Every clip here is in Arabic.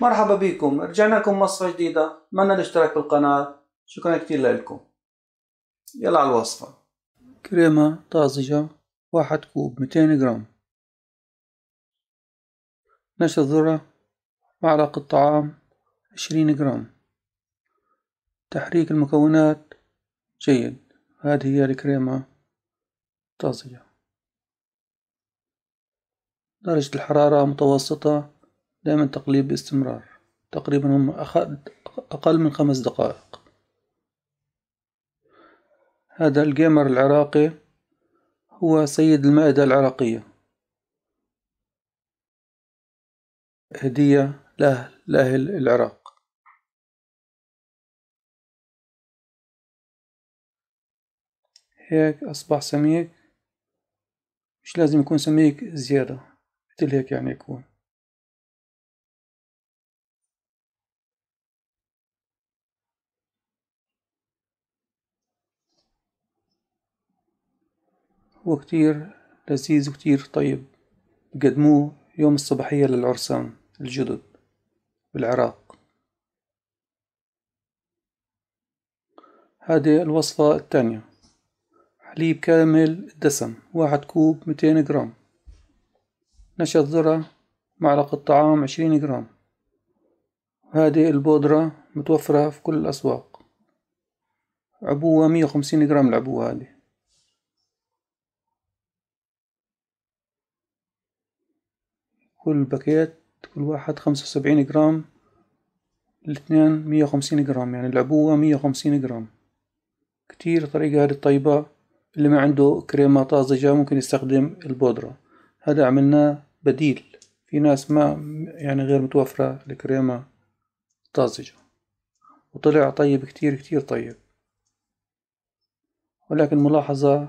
مرحبا بكم رجعنا لكم وصفة جديدة اتمنى الاشتراك بالقناة شكرا كتير لكم يلا على الوصفة كريمة طازجة واحد كوب ميتين جرام نشا ذرة معلقة طعام عشرين جرام تحريك المكونات جيد هذه هي الكريمة طازجة درجة الحرارة متوسطة دائما تقليب باستمرار تقريبا هم أقل من خمس دقائق هذا الجيمر العراقي هو سيد المائدة العراقية هدية له لأهل العراق هيك أصبح سميك مش لازم يكون سميك زيادة مثل هيك يعني يكون هو كتير لذيذ وكتير طيب بقدموه يوم الصباحية للعرسان الجدد بالعراق هذه الوصفة الثانية حليب كامل الدسم واحد كوب ميتين جرام نشا ذرة معلقة طعام عشرين جرام هذه البودرة متوفرة في كل الأسواق عبوة مية وخمسين جرام العبوة هذه كل باكيت كل واحد خمسة وسبعين جرام الاثنين مية وخمسين جرام يعني العبوة مية وخمسين جرام كتير طريقة هذه طيبة اللي ما عنده كريمة طازجة ممكن يستخدم البودرة هذا عملناه بديل في ناس ما يعني غير متوفرة الكريمة طازجة وطلع طيب كتير كتير طيب ولكن ملاحظة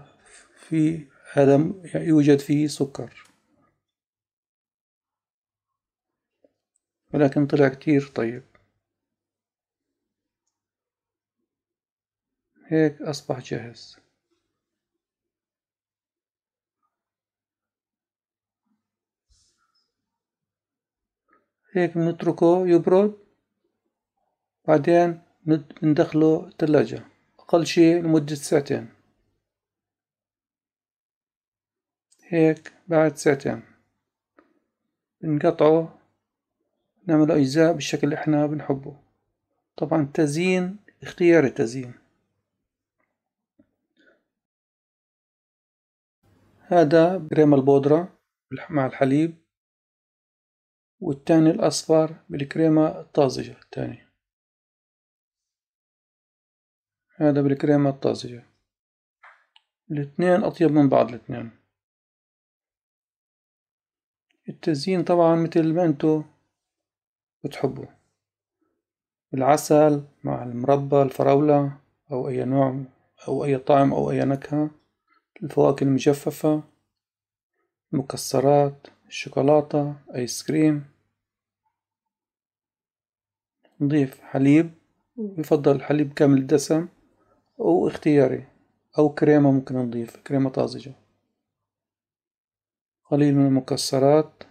في هذا يوجد فيه سكر ولكن طلع كتير طيب هيك أصبح جاهز هيك بنتركه يبرد بعدين بندخله تلاجة أقل شي لمدة ساعتين هيك بعد ساعتين بنقطعه نعمل أجزاء بالشكل اللي احنا بنحبه طبعا التزيين اختياري التزيين هذا كريم البودرة مع الحليب والتاني الأصفر بالكريمة الطازجة التاني هذا بالكريمة الطازجة الاثنين أطيب من بعض الاثنين التزيين طبعا مثل ما انتو بتحبه العسل مع المربى الفراولة أو أي نوع أو أي طعم أو أي نكهة الفواكه المجففة المكسرات الشوكولاتة آيس كريم نضيف حليب ويفضل الحليب كامل الدسم أو اختياري أو كريمة ممكن نضيف كريمة طازجة قليل من المكسرات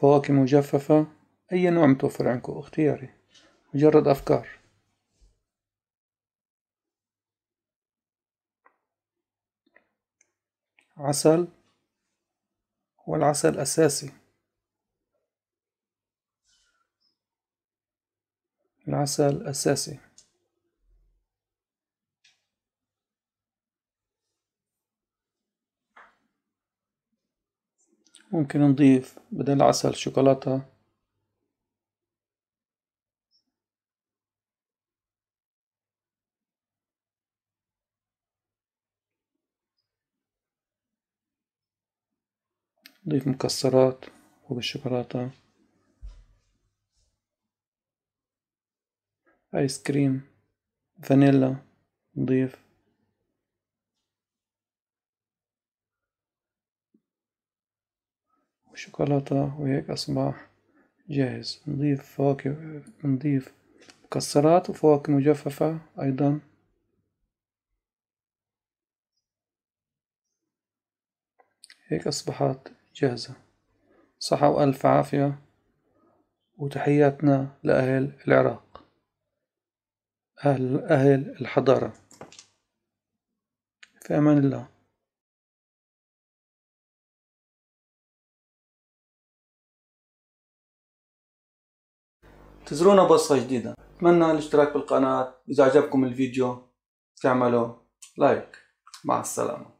فواكه مجففة أي نوع متوفر عندكم اختياري مجرد أفكار عسل والعسل أساسي العسل أساسي ممكن نضيف بدل العسل شوكولاتة نضيف مكسرات فوق الشوكولاتة آيس كريم فانيلا نضيف شوكولاتة وهيك أصبح جاهز نضيف فواكه نضيف مكسرات وفواكه مجففة أيضا هيك أصبحت جاهزة صحة وألف عافية وتحياتنا لأهل العراق أهل أهل الحضارة في أمان الله انتظرونا بوصفة جديدة أتمنى الاشتراك بالقناة إذا عجبكم الفيديو تعملوا لايك مع السلامة